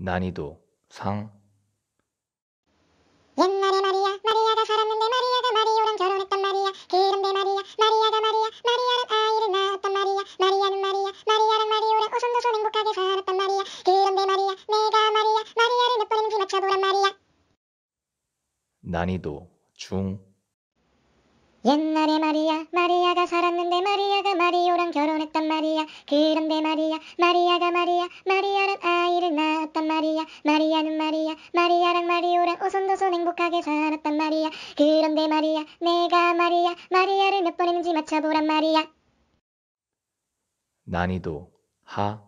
난이도 상 옛날에 마리아 마리아가 살았는데 마리아가 마리오랑 결혼했단 말이야 그런데 마리아 마리아가 마리아 마리아는 아이를 낳았단 말이야 마리아는 마리아 마리아랑 마리오랑 오손도손 행복하게 살았단 말이야 그런데 마리아 내가 마리아 마리아를 몇 번인지 맞춰보란 말이야 난이도 중 옛날에 마리아 마리아가 살았는데 마리아가 마리오랑 결혼했단 말이야 그런데 마리아 마리아가 마리아 마리아는 아이를 낳았 마리아는 말이야 마리아랑 마리오랑 오손도손 행복하게 살았단 말이야 그런데 말이야 내가 말이야 마리아를 몇번 했는지 맞춰보란 말이야 난이도 하옛